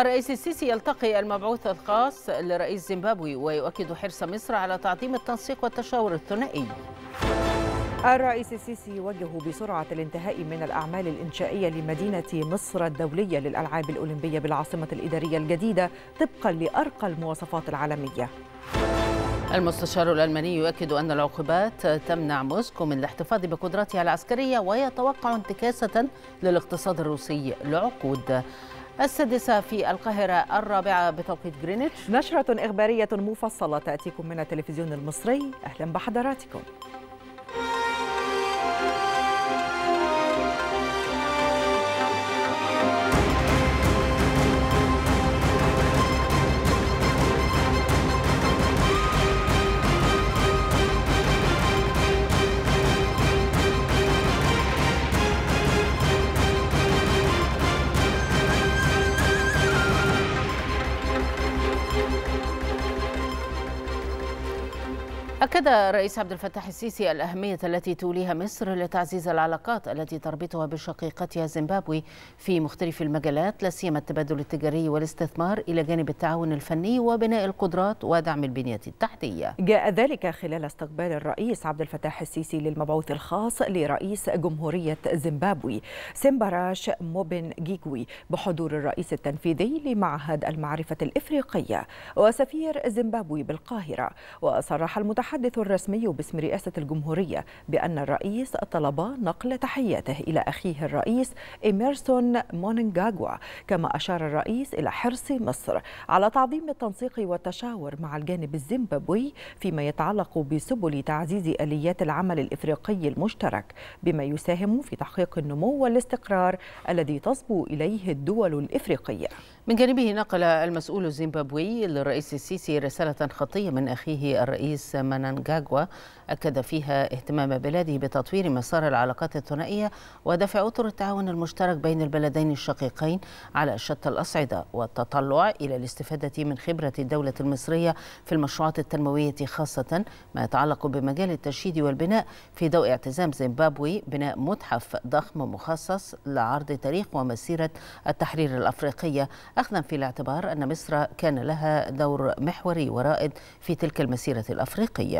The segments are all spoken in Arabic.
الرئيس السيسي يلتقي المبعوث الخاص لرئيس زيمبابوي ويؤكد حرص مصر على تعظيم التنسيق والتشاور الثنائي الرئيس السيسي يوجه بسرعة الانتهاء من الأعمال الإنشائية لمدينة مصر الدولية للألعاب الأولمبية بالعاصمة الإدارية الجديدة طبقا لأرقى المواصفات العالمية المستشار الألماني يؤكد أن العقوبات تمنع موسكو من الاحتفاظ بقدراتها العسكرية ويتوقع انتكاسة للاقتصاد الروسي لعقود السادسة في القاهرة الرابعة بتوقيت جرينتش نشرة إخبارية مفصلة تأتيكم من التلفزيون المصري أهلا بحضراتكم أكد الرئيس عبد الفتاح السيسي الأهمية التي توليها مصر لتعزيز العلاقات التي تربطها بشقيقتها زيمبابوي في مختلف المجالات لا سيما التبادل التجاري والاستثمار إلى جانب التعاون الفني وبناء القدرات ودعم البنية التحتية. جاء ذلك خلال استقبال الرئيس عبد الفتاح السيسي للمبعوث الخاص لرئيس جمهورية زيمبابوي سيمباراش موبن جيجوي بحضور الرئيس التنفيذي لمعهد المعرفة الإفريقية وسفير زيمبابوي بالقاهرة وصرح المتحدث المتحدث الرسمي باسم رئاسة الجمهورية بأن الرئيس طلب نقل تحياته إلى أخيه الرئيس إميرسون مونينجاجوا كما أشار الرئيس إلى حرص مصر على تعظيم التنسيق والتشاور مع الجانب الزيمبابوي فيما يتعلق بسبل تعزيز آليات العمل الإفريقي المشترك بما يساهم في تحقيق النمو والاستقرار الذي تصبو إليه الدول الإفريقية من جانبه نقل المسؤول الزيمبابوي للرئيس السيسي رسالة خطية من أخيه الرئيس من منانجاجوا أكد فيها اهتمام بلاده بتطوير مسار العلاقات الثنائية ودفع أطر التعاون المشترك بين البلدين الشقيقين على شتى الأصعدة والتطلع إلى الاستفادة من خبرة الدولة المصرية في المشروعات التنموية خاصة ما يتعلق بمجال التشييد والبناء في ضوء اعتزام زيمبابوي بناء متحف ضخم مخصص لعرض تاريخ ومسيرة التحرير الأفريقية أخذا في الاعتبار أن مصر كان لها دور محوري ورائد في تلك المسيرة الأفريقية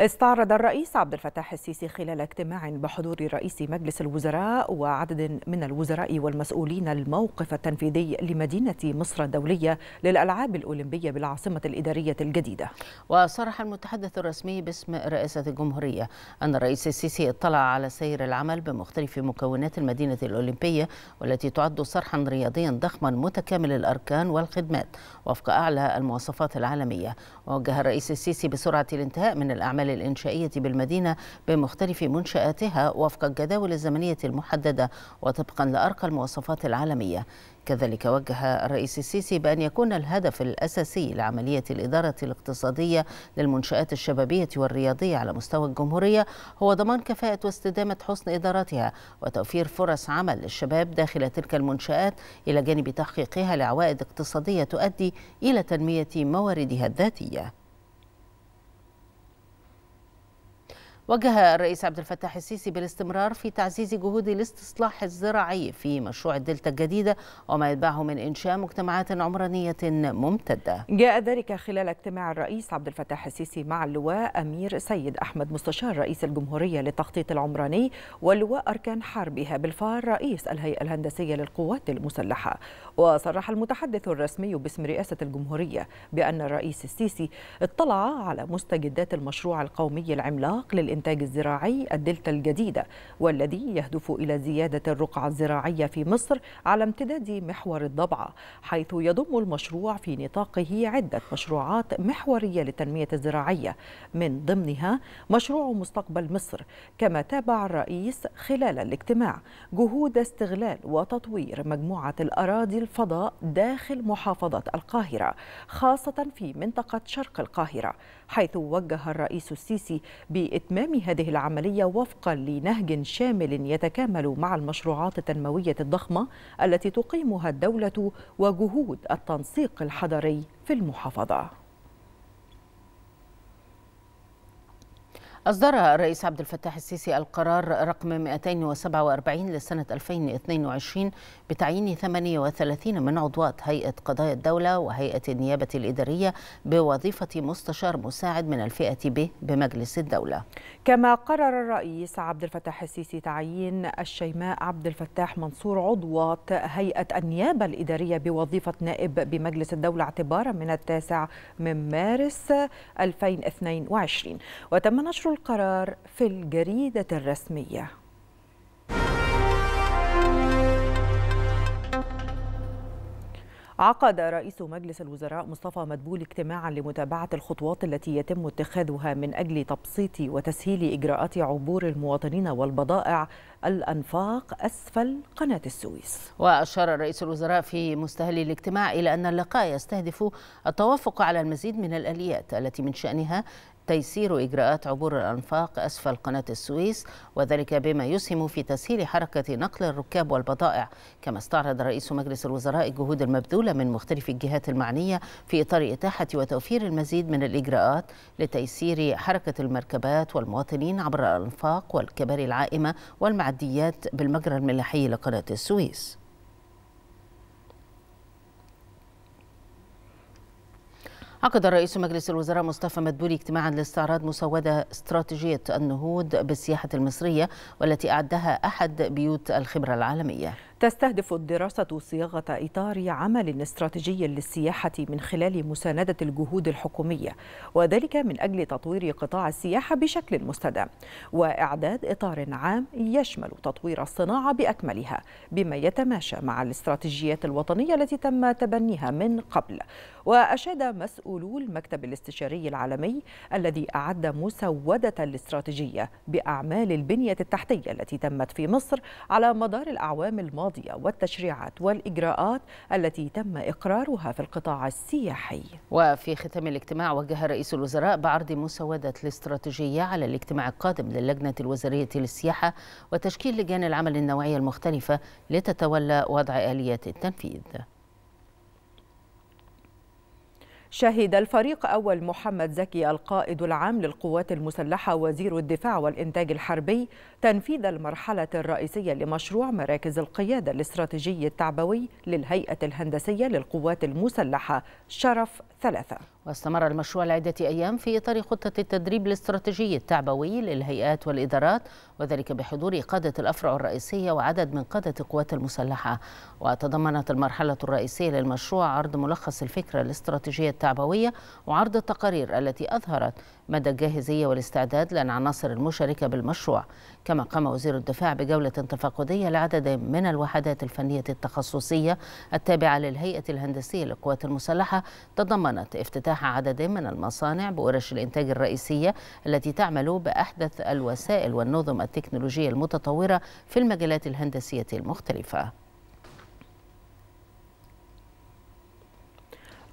استعرض الرئيس عبد الفتاح السيسي خلال اجتماع بحضور رئيس مجلس الوزراء وعدد من الوزراء والمسؤولين الموقف التنفيذي لمدينة مصر الدولية للألعاب الأولمبية بالعاصمة الإدارية الجديدة وصرح المتحدث الرسمي باسم رئاسة الجمهورية أن الرئيس السيسي اطلع على سير العمل بمختلف مكونات المدينة الأولمبية والتي تعد صرحا رياضيا ضخما متكامل الأركان والخدمات وفق أعلى المواصفات العالمية ووجه الرئيس السيسي بسرعة الانتهاء من الأعمال الأعمال الإنشائية بالمدينة بمختلف منشآتها وفق الجداول الزمنية المحددة وطبقا لأرقى المواصفات العالمية كذلك وجه الرئيس السيسي بأن يكون الهدف الأساسي لعملية الإدارة الاقتصادية للمنشآت الشبابية والرياضية على مستوى الجمهورية هو ضمان كفاءة واستدامة حسن إدارتها وتوفير فرص عمل للشباب داخل تلك المنشآت إلى جانب تحقيقها لعوائد اقتصادية تؤدي إلى تنمية مواردها الذاتية وجه الرئيس عبد الفتاح السيسي بالاستمرار في تعزيز جهود الاستصلاح الزراعي في مشروع الدلتا الجديدة وما يتبعه من إنشاء مجتمعات عمرانية ممتدة جاء ذلك خلال اجتماع الرئيس عبد الفتاح السيسي مع اللواء أمير سيد أحمد مستشار رئيس الجمهورية للتخطيط العمراني واللواء أركان حربها بالفار رئيس الهيئة الهندسية للقوات المسلحة وصرح المتحدث الرسمي باسم رئاسة الجمهورية بأن الرئيس السيسي اطلع على مستجدات المشروع القومي العملاق للإنسان الإنتاج الزراعي الدلتا الجديدة والذي يهدف إلى زيادة الرقعة الزراعية في مصر على امتداد محور الضبعة حيث يضم المشروع في نطاقه عدة مشروعات محورية للتنمية الزراعية من ضمنها مشروع مستقبل مصر كما تابع الرئيس خلال الاجتماع جهود استغلال وتطوير مجموعة الأراضي الفضاء داخل محافظة القاهرة خاصة في منطقة شرق القاهرة حيث وجه الرئيس السيسي بإتمام هذه العملية وفقا لنهج شامل يتكامل مع المشروعات التنموية الضخمة التي تقيمها الدولة وجهود التنسيق الحضري في المحافظة أصدر الرئيس عبد الفتاح السيسي القرار رقم 247 لسنة 2022 بتعيين 38 من عضوات هيئة قضايا الدولة وهيئة النيابة الإدارية بوظيفة مستشار مساعد من الفئة ب بمجلس الدولة كما قرر الرئيس عبد الفتاح السيسي تعيين الشيماء عبد الفتاح منصور عضوات هيئة النيابة الإدارية بوظيفة نائب بمجلس الدولة اعتبارا من التاسع من مارس 2022 وتم نشر القرار في الجريدة الرسمية عقد رئيس مجلس الوزراء مصطفى مدبول اجتماعا لمتابعه الخطوات التي يتم اتخاذها من اجل تبسيط وتسهيل اجراءات عبور المواطنين والبضائع الانفاق اسفل قناه السويس. واشار رئيس الوزراء في مستهل الاجتماع الى ان اللقاء يستهدف التوافق على المزيد من الاليات التي من شانها تيسير إجراءات عبور الأنفاق أسفل قناة السويس وذلك بما يسهم في تسهيل حركة نقل الركاب والبضائع كما استعرض رئيس مجلس الوزراء الجهود المبذولة من مختلف الجهات المعنية في إطار إتاحة وتوفير المزيد من الإجراءات لتيسير حركة المركبات والمواطنين عبر الأنفاق والكباري العائمة والمعديات بالمجرى الملاحي لقناة السويس عقد رئيس مجلس الوزراء مصطفى مدبولي اجتماعا لاستعراض مسودة استراتيجية النهوض بالسياحة المصرية والتي أعدها أحد بيوت الخبرة العالمية تستهدف الدراسة صياغة إطار عمل استراتيجي للسياحة من خلال مساندة الجهود الحكومية وذلك من أجل تطوير قطاع السياحة بشكل مستدام وإعداد إطار عام يشمل تطوير الصناعة بأكملها بما يتماشى مع الاستراتيجيات الوطنية التي تم تبنيها من قبل وأشاد مسؤولو المكتب الاستشاري العالمي الذي أعد مسودة الاستراتيجية بأعمال البنية التحتية التي تمت في مصر على مدار الأعوام الماضية القضية والتشريعات والإجراءات التي تم إقرارها في القطاع السياحي وفي ختام الاجتماع وجه رئيس الوزراء بعرض مسودة الاستراتيجية على الاجتماع القادم للجنة الوزارية للسياحة وتشكيل لجان العمل النوعية المختلفة لتتولى وضع آليات التنفيذ شهد الفريق أول محمد زكي القائد العام للقوات المسلحة وزير الدفاع والإنتاج الحربي تنفيذ المرحلة الرئيسية لمشروع مراكز القيادة الاستراتيجي التعبوي للهيئة الهندسية للقوات المسلحة شرف ثلاثة واستمر المشروع لعدة أيام في إطار خطة التدريب الاستراتيجي التعبوي للهيئات والإدارات وذلك بحضور قادة الأفرع الرئيسية وعدد من قادة القوات المسلحة وتضمنت المرحلة الرئيسية للمشروع عرض ملخص الفكرة الاستراتيجية التعبوية وعرض التقارير التي أظهرت مدى الجاهزية والاستعداد للعناصر المشاركة بالمشروع كما قام وزير الدفاع بجولة تفقدية لعدد من الوحدات الفنية التخصصية التابعة للهيئة الهندسية للقوات المسلحة تضمنت افتتاح عدد من المصانع بورش الإنتاج الرئيسية التي تعمل بأحدث الوسائل والنظم التكنولوجية المتطورة في المجالات الهندسية المختلفة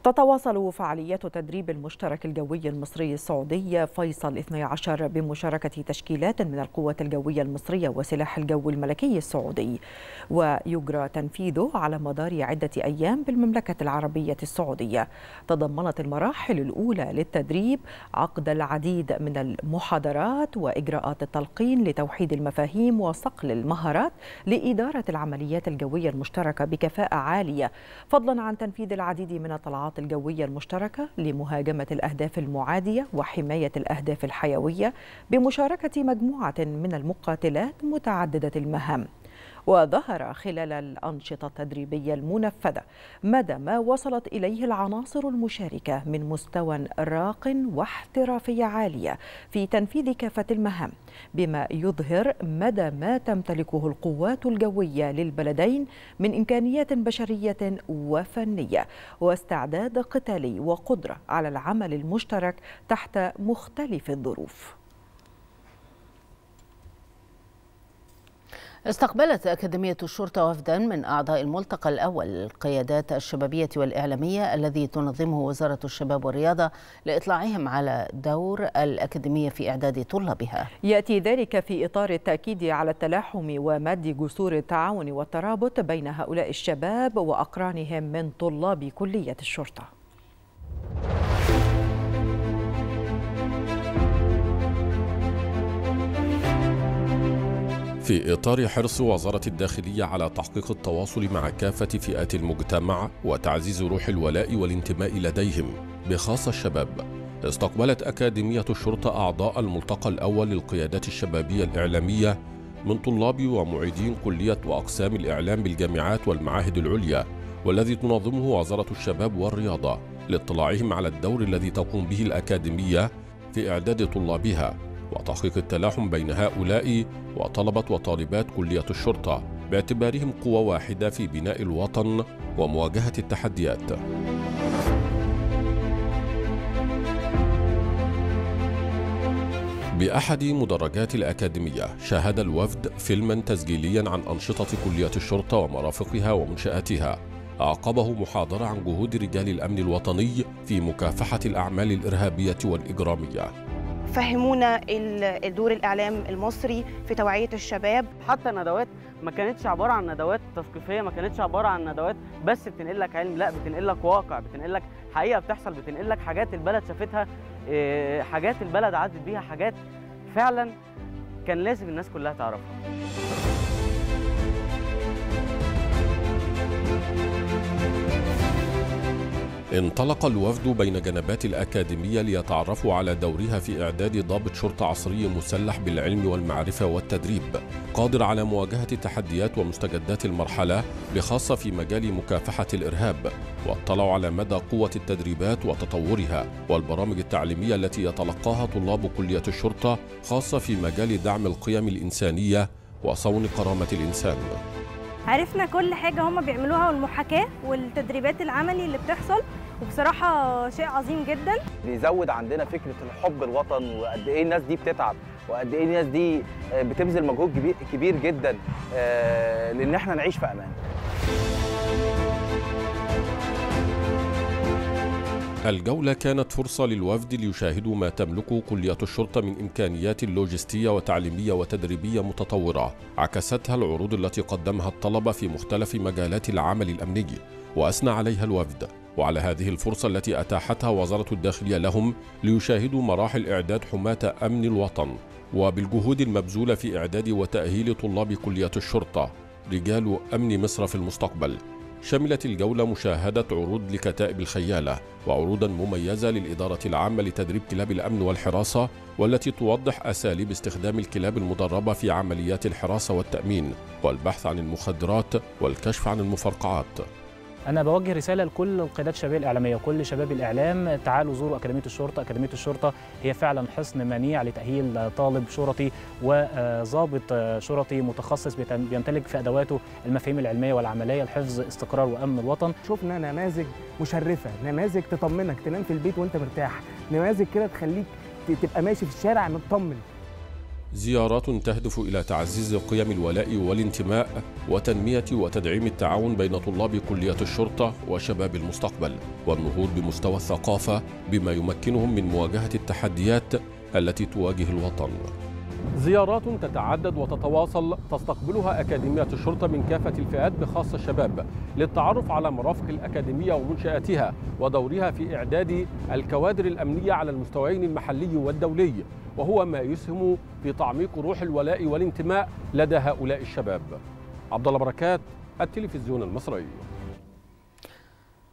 تتواصل فعاليات تدريب المشترك الجوي المصري السعودي فيصل 12 بمشاركة تشكيلات من القوات الجوية المصرية وسلاح الجو الملكي السعودي ويجرى تنفيذه على مدار عدة أيام بالمملكة العربية السعودية تضمنت المراحل الأولى للتدريب عقد العديد من المحاضرات وإجراءات التلقين لتوحيد المفاهيم وصقل المهارات لإدارة العمليات الجوية المشتركة بكفاءة عالية فضلا عن تنفيذ العديد من الطلعات الخطط الجوية المشتركة لمهاجمة الأهداف المعادية وحماية الأهداف الحيوية بمشاركة مجموعة من المقاتلات متعددة المهام وظهر خلال الأنشطة التدريبية المنفذة مدى ما وصلت إليه العناصر المشاركة من مستوى راق واحترافية عالية في تنفيذ كافة المهام بما يظهر مدى ما تمتلكه القوات الجوية للبلدين من إمكانيات بشرية وفنية واستعداد قتالي وقدرة على العمل المشترك تحت مختلف الظروف استقبلت أكاديمية الشرطة وفدا من أعضاء الملتقى الأول للقيادات الشبابية والإعلامية الذي تنظمه وزارة الشباب والرياضة لإطلاعهم على دور الأكاديمية في إعداد طلابها يأتي ذلك في إطار التأكيد على التلاحم ومد جسور التعاون والترابط بين هؤلاء الشباب وأقرانهم من طلاب كلية الشرطة في إطار حرص وزارة الداخلية على تحقيق التواصل مع كافة فئات المجتمع وتعزيز روح الولاء والانتماء لديهم بخاصة الشباب استقبلت أكاديمية الشرطة أعضاء الملتقى الأول للقيادات الشبابية الإعلامية من طلاب ومعيدين كلية وأقسام الإعلام بالجامعات والمعاهد العليا والذي تنظمه وزارة الشباب والرياضة لاطلاعهم على الدور الذي تقوم به الأكاديمية في إعداد طلابها وتحقيق التلاحم بين هؤلاء وطلبة وطالبات كلية الشرطة باعتبارهم قوة واحدة في بناء الوطن ومواجهة التحديات. بأحد مدرجات الأكاديمية شاهد الوفد فيلما تسجيليا عن أنشطة كلية الشرطة ومرافقها ومنشآتها أعقبه محاضرة عن جهود رجال الأمن الوطني في مكافحة الأعمال الإرهابية والإجرامية فهمونا دور الاعلام المصري في توعيه الشباب حتى ندوات ما كانتش عباره عن ندوات تثقيفيه ما كانتش عباره عن ندوات بس بتنقل لك علم لا بتنقل لك واقع بتنقل لك حقيقه بتحصل بتنقل لك حاجات البلد شافتها آه، حاجات البلد عدت بيها حاجات فعلا كان لازم الناس كلها تعرفها انطلق الوفد بين جنبات الأكاديمية ليتعرفوا على دورها في إعداد ضابط شرطة عصري مسلح بالعلم والمعرفة والتدريب قادر على مواجهة التحديات ومستجدات المرحلة بخاصة في مجال مكافحة الإرهاب واطلعوا على مدى قوة التدريبات وتطورها والبرامج التعليمية التي يتلقاها طلاب كلية الشرطة خاصة في مجال دعم القيم الإنسانية وصون كرامة الإنسان عرفنا كل حاجه هم بيعملوها والمحاكاه والتدريبات العملي اللي بتحصل وبصراحه شيء عظيم جدا بيزود عندنا فكره الحب الوطن وقد ايه الناس دي بتتعب وقد ايه الناس دي بتبذل مجهود كبير جدا آه، لان احنا نعيش في امان الجولة كانت فرصة للوفد ليشاهدوا ما تملكه كلية الشرطة من إمكانيات لوجستية وتعليمية وتدريبية متطورة عكستها العروض التي قدمها الطلبة في مختلف مجالات العمل الأمني وأثنى عليها الوفد وعلى هذه الفرصة التي أتاحتها وزارة الداخلية لهم ليشاهدوا مراحل إعداد حماة أمن الوطن وبالجهود المبذولة في إعداد وتأهيل طلاب كلية الشرطة رجال أمن مصر في المستقبل شملت الجولة مشاهدة عروض لكتائب الخيالة وعروضا مميزة للإدارة العامة لتدريب كلاب الأمن والحراسة والتي توضح أساليب استخدام الكلاب المدربة في عمليات الحراسة والتأمين والبحث عن المخدرات والكشف عن المفرقعات انا بوجه رساله لكل قيادات الشبابيه الاعلاميه وكل شباب الاعلام تعالوا زوروا اكاديميه الشرطه اكاديميه الشرطه هي فعلا حصن منيع لتاهيل طالب شرطي وضابط شرطي متخصص بيمتلك في ادواته المفاهيم العلميه والعمليه لحفظ استقرار وامن الوطن شفنا نماذج مشرفه نماذج تطمنك تنام في البيت وانت مرتاح نماذج كده تخليك تبقى ماشي في الشارع مطمن زيارات تهدف إلى تعزيز قيم الولاء والانتماء وتنمية وتدعيم التعاون بين طلاب كلية الشرطة وشباب المستقبل والنهوض بمستوى الثقافة بما يمكنهم من مواجهة التحديات التي تواجه الوطن زيارات تتعدد وتتواصل تستقبلها أكاديمية الشرطة من كافة الفئات بخاصة الشباب للتعرف على مرافق الأكاديمية ومنشآتها ودورها في إعداد الكوادر الأمنية على المستويين المحلي والدولي وهو ما يسهم في تعميق روح الولاء والانتماء لدى هؤلاء الشباب عبد الله بركات التلفزيون المصري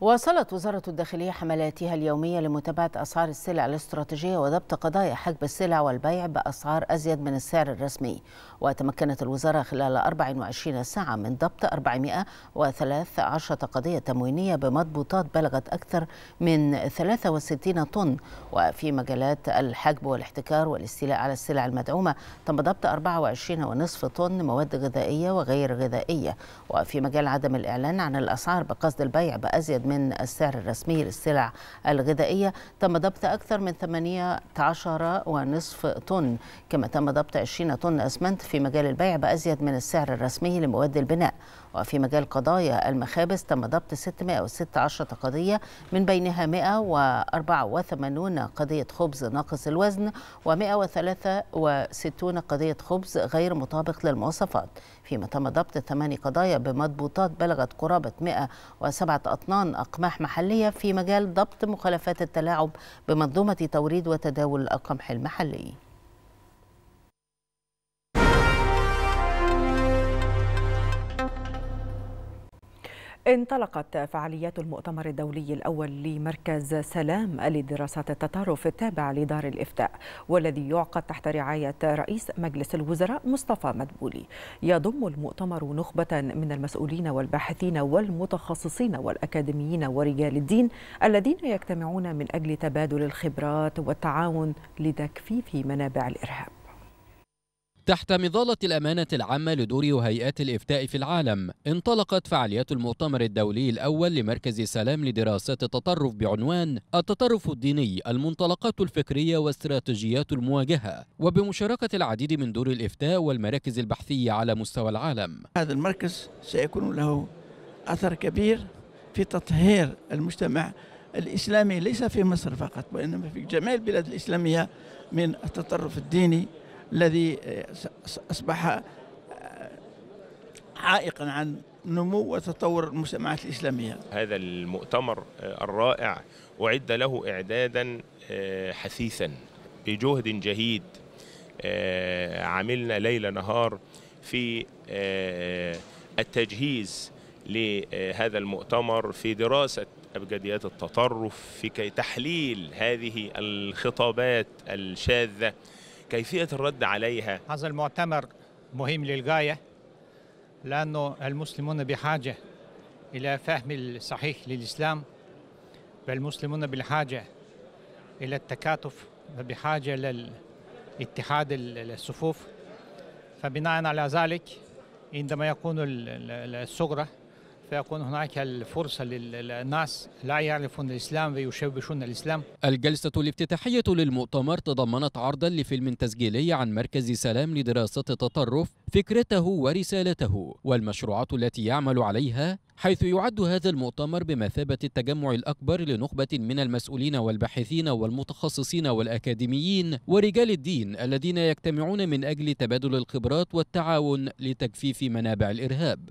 واصلت وزارة الداخلية حملاتها اليومية لمتابعة أسعار السلع الاستراتيجية وضبط قضايا حجب السلع والبيع بأسعار أزيد من السعر الرسمي وتمكنت الوزارة خلال 24 ساعة من ضبط 413 قضية تموينية بمضبوطات بلغت أكثر من 63 طن وفي مجالات الحجب والاحتكار والاستيلاء على السلع المدعومة تم ضبط 24.5 طن مواد غذائية وغير غذائية وفي مجال عدم الإعلان عن الأسعار بقصد البيع بأزيد من من السعر الرسمي للسلع الغذائية تم ضبط أكثر من 18 ونصف طن كما تم ضبط 20 طن أسمنت في مجال البيع بأزيد من السعر الرسمي لمواد البناء وفي مجال قضايا المخابز تم ضبط 616 قضية من بينها 184 قضية خبز ناقص الوزن و 163 قضية خبز غير مطابق للمواصفات فيما تم ضبط ثماني قضايا بمضبوطات بلغت قرابة 107 أطنان أقماح محلية في مجال ضبط مخالفات التلاعب بمنظومة توريد وتداول القمح المحلي انطلقت فعاليات المؤتمر الدولي الأول لمركز سلام لدراسات التطرف التابع لدار الإفتاء والذي يعقد تحت رعاية رئيس مجلس الوزراء مصطفى مدبولي يضم المؤتمر نخبة من المسؤولين والباحثين والمتخصصين والأكاديميين ورجال الدين الذين يجتمعون من أجل تبادل الخبرات والتعاون لتكفيف منابع الإرهاب تحت مظلة الأمانة العامة لدور وهيئات الإفتاء في العالم انطلقت فعاليات المؤتمر الدولي الأول لمركز سلام لدراسات التطرف بعنوان التطرف الديني المنطلقات الفكرية واستراتيجيات المواجهة وبمشاركة العديد من دور الإفتاء والمراكز البحثية على مستوى العالم هذا المركز سيكون له أثر كبير في تطهير المجتمع الإسلامي ليس في مصر فقط وإنما في جميع البلاد الإسلامية من التطرف الديني الذي آه، أصبح آه، عائقا عن نمو وتطور المجتمعات الإسلامية هذا المؤتمر آه، الرائع أعد له إعدادا حثيثا بجهد جهيد عملنا ليل نهار في التجهيز لهذا المؤتمر في دراسة أبجديات التطرف في كي تحليل هذه الخطابات الشاذة كيفية الرد عليها؟ هذا المؤتمر مهم للغاية لأنه المسلمون بحاجة إلى فهم الصحيح للإسلام والمسلمون بالحاجة إلى التكاتف وبحاجة للاتحاد الصفوف فبناء على ذلك عندما يكون الصغرى فيكون هناك الفرصة للناس لا يعرفون الإسلام ويشوشون الإسلام الجلسة الافتتاحية للمؤتمر تضمنت عرضا لفيلم تسجيلي عن مركز سلام لدراسة التطرف فكرته ورسالته والمشروعات التي يعمل عليها حيث يعد هذا المؤتمر بمثابة التجمع الأكبر لنخبة من المسؤولين والباحثين والمتخصصين والأكاديميين ورجال الدين الذين يجتمعون من أجل تبادل الخبرات والتعاون لتجفيف منابع الإرهاب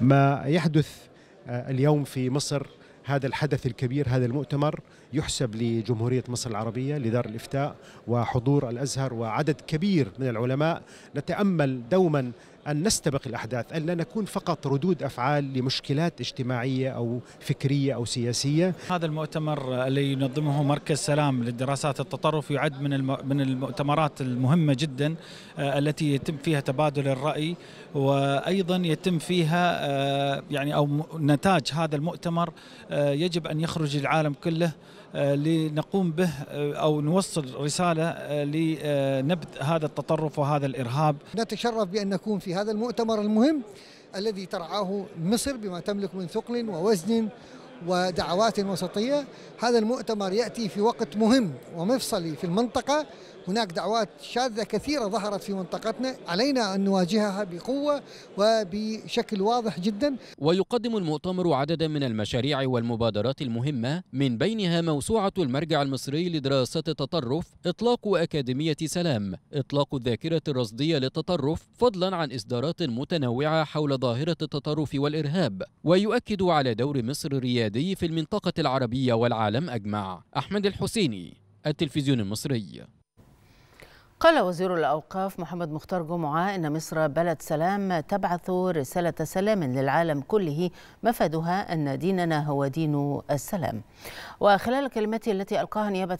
ما يحدث آه، اليوم في مصر هذا الحدث الكبير هذا المؤتمر يحسب لجمهورية مصر العربية لدار الإفتاء وحضور الأزهر وعدد كبير من العلماء نتأمل دوما أن نستبق الأحداث أن لا نكون فقط ردود أفعال لمشكلات اجتماعية أو فكرية أو سياسية هذا المؤتمر الذي ينظمه مركز سلام للدراسات التطرف يعد من من المؤتمرات المهمة جدا آه، التي يتم فيها تبادل الرأي وأيضا يتم فيها آه، يعني أو نتاج هذا المؤتمر آه، يجب أن يخرج العالم كله آه، لنقوم به آه، أو نوصل رسالة آه، لنبذ هذا التطرف وهذا الإرهاب نتشرف بأن نكون في هذا المؤتمر المهم الذي ترعاه مصر بما تملك من ثقل ووزن ودعوات وسطية هذا المؤتمر يأتي في وقت مهم ومفصلي في المنطقة هناك دعوات شاذة كثيرة ظهرت في منطقتنا علينا أن نواجهها بقوة وبشكل واضح جدا ويقدم المؤتمر عددا من المشاريع والمبادرات المهمة من بينها موسوعة المرجع المصري لدراسة التطرف إطلاق أكاديمية سلام إطلاق الذاكرة الرصدية للتطرف فضلا عن إصدارات متنوعة حول ظاهرة التطرف والإرهاب ويؤكد على دور مصر الريادي في المنطقة العربية والعالم أجمع أحمد الحسيني التلفزيون المصري قال وزير الأوقاف محمد مختار جمعة إن مصر بلد سلام تبعث رسالة سلام للعالم كله مفادها أن ديننا هو دين السلام وخلال كلمته التي ألقاها نيابة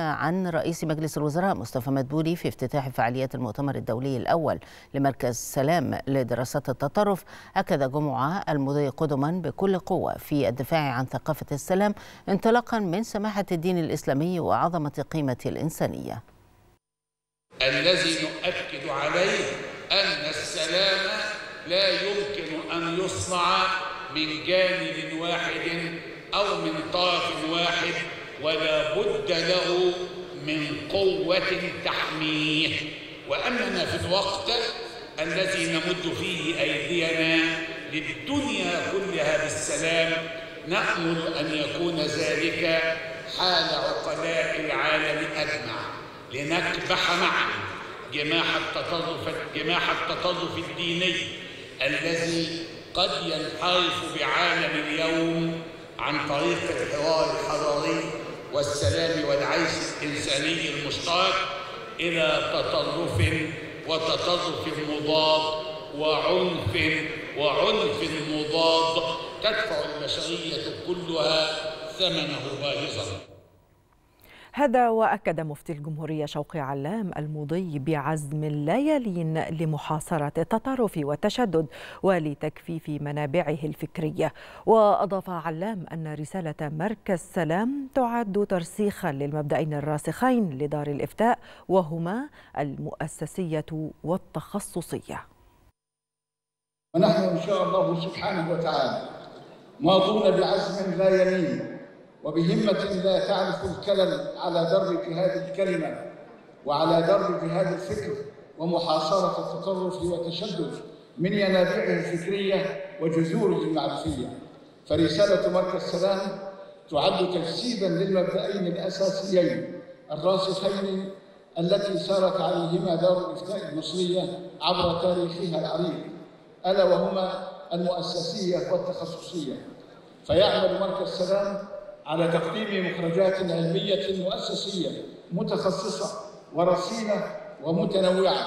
عن رئيس مجلس الوزراء مصطفى مدبولي في افتتاح فعاليات المؤتمر الدولي الأول لمركز سلام لدراسات التطرف أكد جمعة المضي قدما بكل قوة في الدفاع عن ثقافة السلام انطلاقا من سماحة الدين الإسلامي وعظمة قيمه الإنسانية الذي نؤكد عليه أن السلام لا يمكن أن يصنع من جانب واحد أو من طرف واحد ولا بد له من قوة تحميه وأننا في الوقت الذي نمد فيه أيدينا للدنيا كلها بالسلام نأمل أن يكون ذلك حال عقلاء العالم أجمع لنكبح معا جماح التطرف جماح التطرف الديني الذي قد ينحرف بعالم اليوم عن طريق الحوار الحضاري والسلام والعيش الإنساني المشترك إلى تطرف وتطرف مضاد وعنف وعنف مضاد تدفع البشرية كلها ثمنه باهظا هذا وأكد مفتي الجمهورية شوقي علام المضي بعزم لا يلين لمحاصرة التطرف والتشدد ولتكفيف منابعه الفكرية وأضاف علام أن رسالة مركز سلام تعد ترسيخا للمبدأين الراسخين لدار الإفتاء وهما المؤسسية والتخصصية ونحن إن شاء الله سبحانه وتعالى ماضون بعزم لا يلين وبهمة لا تعرف الكلل على درب جهاد الكلمة وعلى درب جهاد الفكر ومحاصرة التطرف والتشدد من ينابيعه الفكرية وجذوره المعرفية فرسالة مركز سلام تعد تجسيدا للمبدئين الأساسيين الراسخين التي سارت عليهما دار الإفتاء المصرية عبر تاريخها العريق ألا وهما المؤسسية والتخصصية فيعمل مركز سلام على تقديم مخرجات علمية مؤسسية متخصصة ورصينة ومتنوعة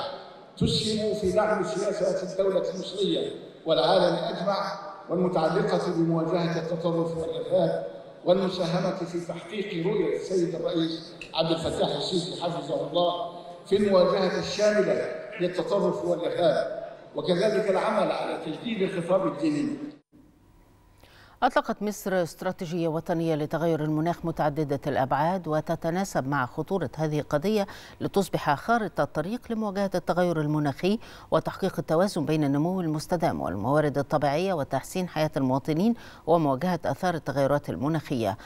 تسهم في دعم سياسات الدولة المصرية والعالم أجمع والمتعلقة بمواجهة التطرف والإرهاب والمساهمة في تحقيق رؤية السيد الرئيس عبد الفتاح السيسي حفظه الله في المواجهة الشاملة للتطرف والإرهاب وكذلك العمل على تجديد الخطاب الديني أطلقت مصر استراتيجية وطنية لتغير المناخ متعددة الأبعاد وتتناسب مع خطورة هذه القضية لتصبح خارطة طريق لمواجهة التغير المناخي وتحقيق التوازن بين النمو المستدام والموارد الطبيعية وتحسين حياة المواطنين ومواجهة آثار التغيرات المناخية.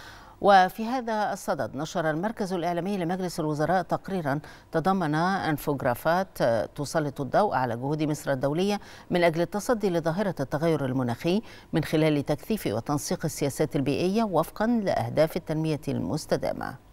وفي هذا الصدد نشر المركز الإعلامي لمجلس الوزراء تقريرا تضمن أنفوجرافات تسلط الضوء على جهود مصر الدولية من أجل التصدي لظاهرة التغير المناخي من خلال تكثيف وتنسيق السياسات البيئية وفقا لأهداف التنمية المستدامة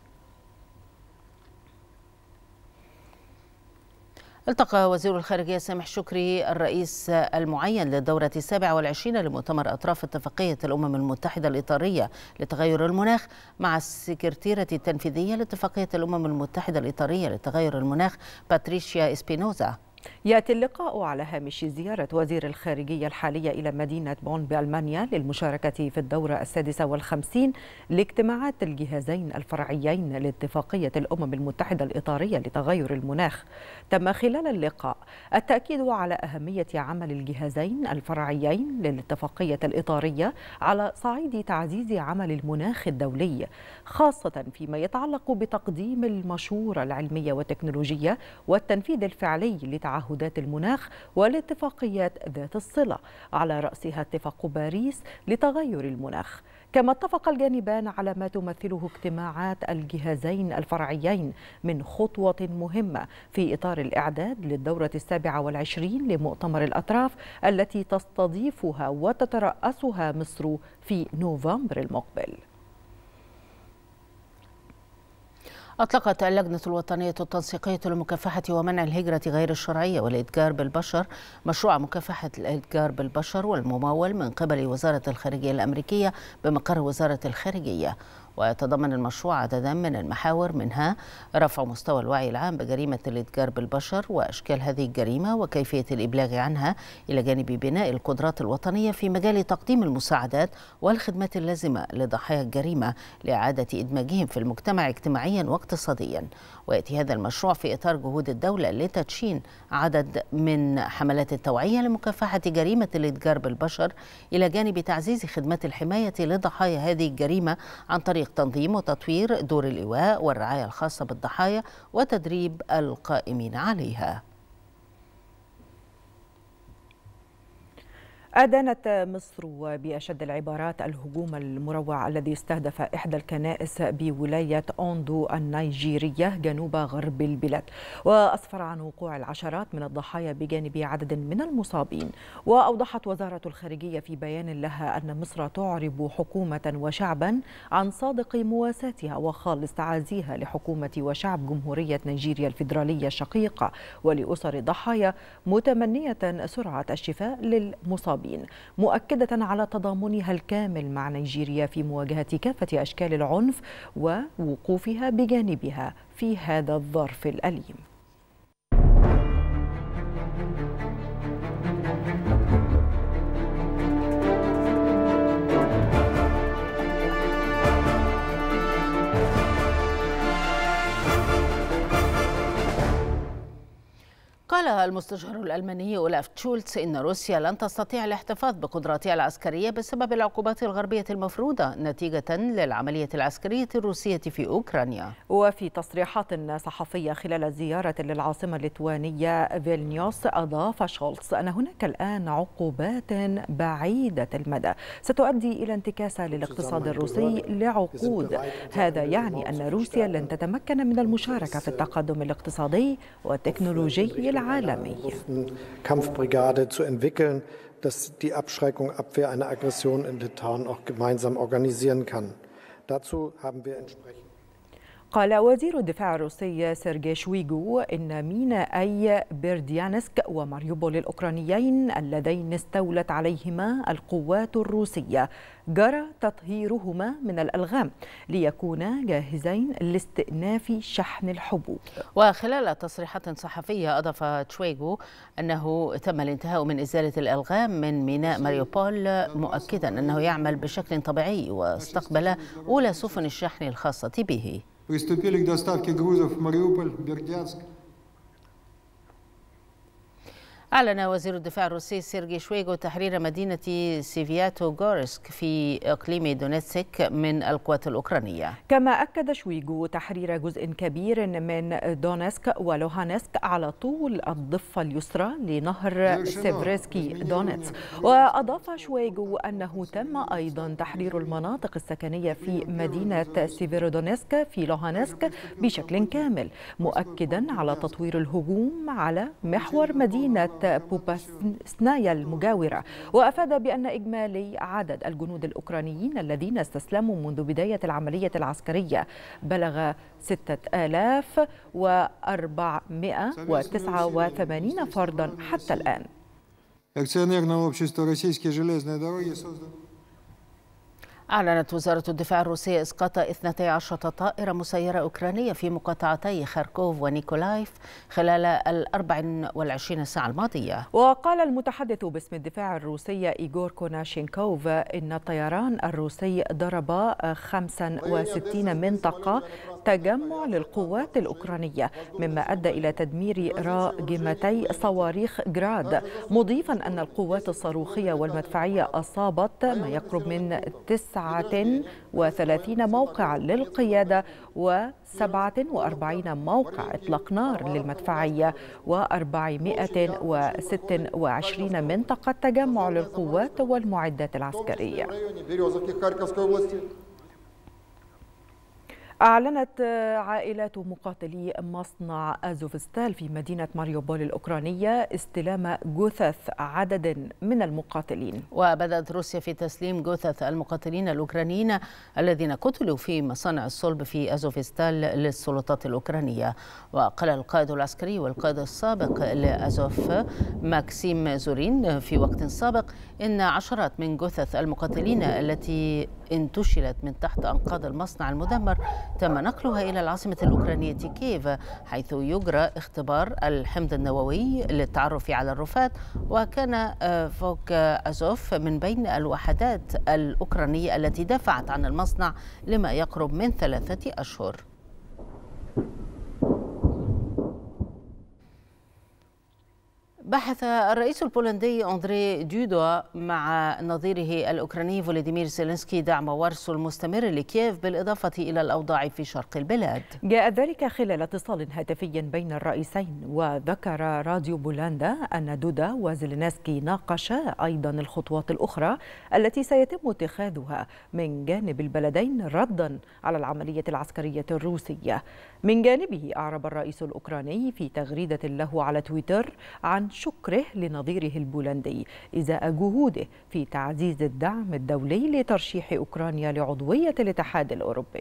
التقى وزير الخارجية سامح شكري الرئيس المعين للدورة السابعة والعشرين لمؤتمر أطراف اتفاقية الأمم المتحدة الإطارية لتغير المناخ مع السكرتيرة التنفيذية لاتفاقية الأمم المتحدة الإطارية لتغير المناخ باتريشيا إسبينوزا يأتي اللقاء على هامش زيارة وزير الخارجية الحالية إلى مدينة بون بألمانيا للمشاركة في الدورة السادسة والخمسين لاجتماعات الجهازين الفرعيين لاتفاقية الأمم المتحدة الإطارية لتغير المناخ تم خلال اللقاء التأكيد على أهمية عمل الجهازين الفرعيين للاتفاقية الإطارية على صعيد تعزيز عمل المناخ الدولي خاصة فيما يتعلق بتقديم المشورة العلمية والتكنولوجية والتنفيذ الفعلي لتعزيز تعهدات المناخ والاتفاقيات ذات الصلة على رأسها اتفاق باريس لتغير المناخ كما اتفق الجانبان على ما تمثله اجتماعات الجهازين الفرعيين من خطوة مهمة في إطار الإعداد للدورة السابعة والعشرين لمؤتمر الأطراف التي تستضيفها وتترأسها مصر في نوفمبر المقبل أطلقت اللجنة الوطنية التنسيقية لمكافحة ومنع الهجرة غير الشرعية والإتجار بالبشر مشروع مكافحة الإتجار بالبشر والممول من قبل وزارة الخارجية الأمريكية بمقر وزارة الخارجية ويتضمن المشروع عددا من المحاور منها رفع مستوى الوعي العام بجريمة الإتجار بالبشر وأشكال هذه الجريمة وكيفية الإبلاغ عنها إلى جانب بناء القدرات الوطنية في مجال تقديم المساعدات والخدمات اللازمة لضحايا الجريمة لإعادة إدماجهم في المجتمع اجتماعيا واقتصاديا ويأتي هذا المشروع في إطار جهود الدولة لتدشين عدد من حملات التوعية لمكافحة جريمة الإتجار بالبشر إلى جانب تعزيز خدمات الحماية لضحايا هذه الجريمة عن طريق طريق تنظيم وتطوير دور الإيواء والرعاية الخاصة بالضحايا وتدريب القائمين عليها أدانت مصر بأشد العبارات الهجوم المروع الذي استهدف إحدى الكنائس بولاية أوندو النيجيرية جنوب غرب البلاد وأسفر عن وقوع العشرات من الضحايا بجانب عدد من المصابين وأوضحت وزارة الخارجية في بيان لها أن مصر تعرب حكومة وشعبا عن صادق مواساتها وخالص تعازيها لحكومة وشعب جمهورية نيجيريا الفيدرالية الشقيقة ولأسر الضحايا متمنية سرعة الشفاء للمصابين المصابين مؤكدة على تضامنها الكامل مع نيجيريا في مواجهة كافة أشكال العنف ووقوفها بجانبها في هذا الظرف الأليم قال المستشار الألماني أولاف تشولتس إن روسيا لن تستطيع الاحتفاظ بقدراتها العسكرية بسبب العقوبات الغربية المفروضة نتيجة للعملية العسكرية الروسية في أوكرانيا وفي تصريحات صحفية خلال زيارة للعاصمة الليتوانية فيلنيوس أضاف شولتس أن هناك الآن عقوبات بعيدة المدى ستؤدي إلى انتكاسة للاقتصاد الروسي لعقود هذا يعني أن روسيا لن تتمكن من المشاركة في التقدم الاقتصادي والتكنولوجي العالمي. العالمي Kampfbrigade zu entwickeln, dass die Abschreckung, Abwehr einer Aggression in Litauen auch gemeinsam organisieren kann. Dazu haben wir entsprechend قال وزير الدفاع الروسي سيرجي شويجو إن مينائي بيرديانسك وماريوبول الأوكرانيين اللذين استولت عليهما القوات الروسية جرى تطهيرهما من الألغام ليكونا جاهزين لاستئناف شحن الحبوب وخلال تصريحات صحفية أضاف شويجو أنه تم الانتهاء من إزالة الألغام من ميناء ماريوبول مؤكدا أنه يعمل بشكل طبيعي واستقبل أولى سفن الشحن الخاصة به приступили к доставке грузов в Мариуполь, Бердянск, أعلن وزير الدفاع الروسي سيرجي شويغو تحرير مدينة سيفياتو غورسك في إقليم دونيتسك من القوات الأوكرانية كما أكد شويغو تحرير جزء كبير من دونيسك ولوهانسك على طول الضفة اليسرى لنهر سيفريسكي دونيتس وأضاف شويغو أنه تم أيضا تحرير المناطق السكنية في مدينة سيفيرودونيسك في لوهانسك بشكل كامل مؤكدا على تطوير الهجوم على محور مدينة بوباسنايا المجاورة وأفاد بأن إجمالي عدد الجنود الأوكرانيين الذين استسلموا منذ بداية العملية العسكرية بلغ 6489 فردا حتى الآن. أعلنت وزارة الدفاع الروسية إسقاط 12 طائرة مسيرة أوكرانية في مقاطعتي خاركوف ونيكولايف خلال ال 24 ساعة الماضية وقال المتحدث باسم الدفاع الروسي إيغور كوناشينكوف إن الطيران الروسي ضرب 65 منطقة تجمع للقوات الأوكرانية مما أدى إلى تدمير راجمتي صواريخ جراد مضيفا أن القوات الصاروخية والمدفعية أصابت ما يقرب من تسعة 39 موقع للقيادة و47 موقع إطلاق نار للمدفعية و426 منطقة تجمع للقوات والمعدات العسكرية أعلنت آه، عائلات مقاتلي مصنع أزوفستال في مدينة ماريوبول الأوكرانية استلام جثث عدد من المقاتلين وبدأت روسيا في تسليم جثث المقاتلين الأوكرانيين الذين قتلوا في مصانع الصلب في أزوفستال للسلطات الأوكرانية وقال القائد العسكري والقائد السابق لأزوف ماكسيم زورين في وقت سابق إن عشرات من جثث المقاتلين التي انتشلت من تحت أنقاض المصنع المدمر تم نقلها إلى العاصمة الأوكرانية كييف حيث يجرى اختبار الحمض النووي للتعرف على الرفات وكان آه، فوك أزوف من بين الوحدات الأوكرانية التي دافعت عن المصنع لما يقرب من ثلاثة أشهر بحث الرئيس البولندي أندري دودو مع نظيره الأوكراني فولاديمير سيلينسكي دعم وارسو المستمر لكييف بالإضافة إلى الأوضاع في شرق البلاد جاء ذلك خلال اتصال هاتفي بين الرئيسين وذكر راديو بولندا أن دودا وزيلينسكي ناقشا أيضا الخطوات الأخرى التي سيتم اتخاذها من جانب البلدين ردا على العملية العسكرية الروسية من جانبه أعرب الرئيس الأوكراني في تغريدة له على تويتر عن شكره لنظيره البولندي إزاء جهوده في تعزيز الدعم الدولي لترشيح أوكرانيا لعضوية الاتحاد الأوروبي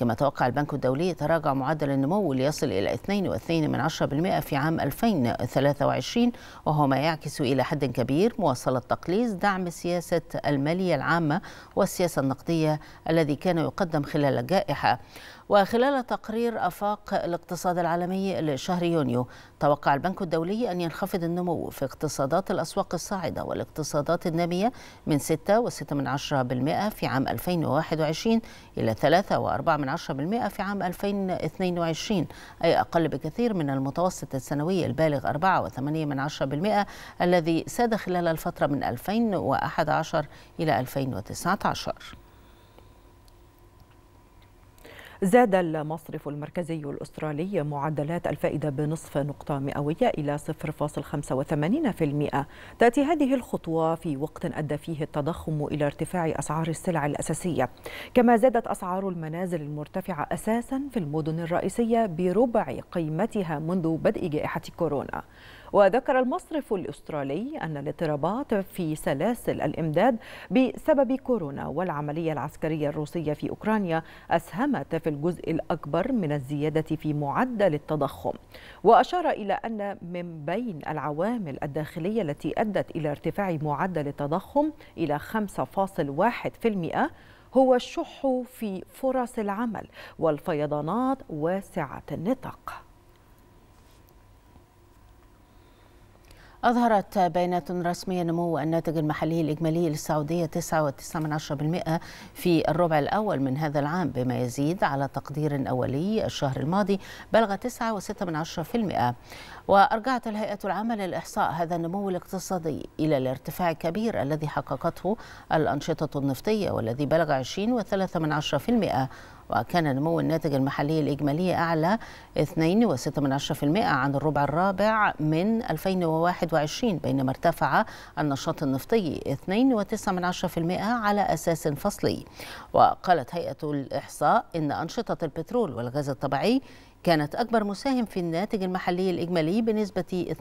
كما توقع البنك الدولي تراجع معدل النمو ليصل إلى 2.2% في عام 2023 وهو ما يعكس إلى حد كبير مواصلة تقليص دعم سياسة المالية العامة والسياسة النقدية الذي كان يقدم خلال الجائحة وخلال تقرير أفاق الاقتصاد العالمي لشهر يونيو توقع البنك الدولي أن ينخفض النمو في اقتصادات الأسواق الصاعدة والاقتصادات النامية من 6.6% في عام 2021 إلى 3.4% في عام 2022 أي أقل بكثير من المتوسط السنوي البالغ 4.8% الذي ساد خلال الفترة من 2011 إلى 2019 زاد المصرف المركزي الأسترالي معدلات الفائدة بنصف نقطة مئوية إلى 0.85% تأتي هذه الخطوة في وقت أدى فيه التضخم إلى ارتفاع أسعار السلع الأساسية كما زادت أسعار المنازل المرتفعة أساسا في المدن الرئيسية بربع قيمتها منذ بدء جائحة كورونا وذكر المصرف الأسترالي أن الاضطرابات في سلاسل الإمداد بسبب كورونا والعملية العسكرية الروسية في أوكرانيا أسهمت في الجزء الأكبر من الزيادة في معدل التضخم وأشار إلى أن من بين العوامل الداخلية التي أدت إلى ارتفاع معدل التضخم إلى 5.1% هو الشح في فرص العمل والفيضانات واسعة النطاق أظهرت بيانات رسمية نمو الناتج المحلي الإجمالي للسعودية 9.9% في الربع الأول من هذا العام بما يزيد على تقدير أولي الشهر الماضي بلغ 9.6% وأرجعت الهيئة العامة للإحصاء هذا النمو الاقتصادي إلى الارتفاع الكبير الذي حققته الأنشطة النفطية والذي بلغ 20.3% وكان نمو الناتج المحلي الإجمالي أعلى 2.6% عن الربع الرابع من 2021 بينما ارتفع النشاط النفطي 2.9% على أساس فصلي وقالت هيئة الإحصاء إن أنشطة البترول والغاز الطبيعي كانت أكبر مساهم في الناتج المحلي الإجمالي بنسبة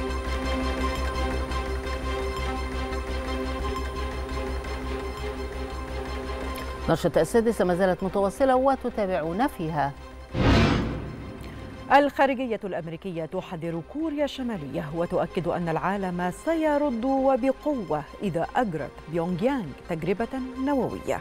32.4% نشرة السادسة ما زالت متواصلة وتتابعون فيها الخارجية الأمريكية تحذر كوريا الشمالية وتؤكد أن العالم سيرد وبقوة إذا أجرت بيونغيانغ تجربة نووية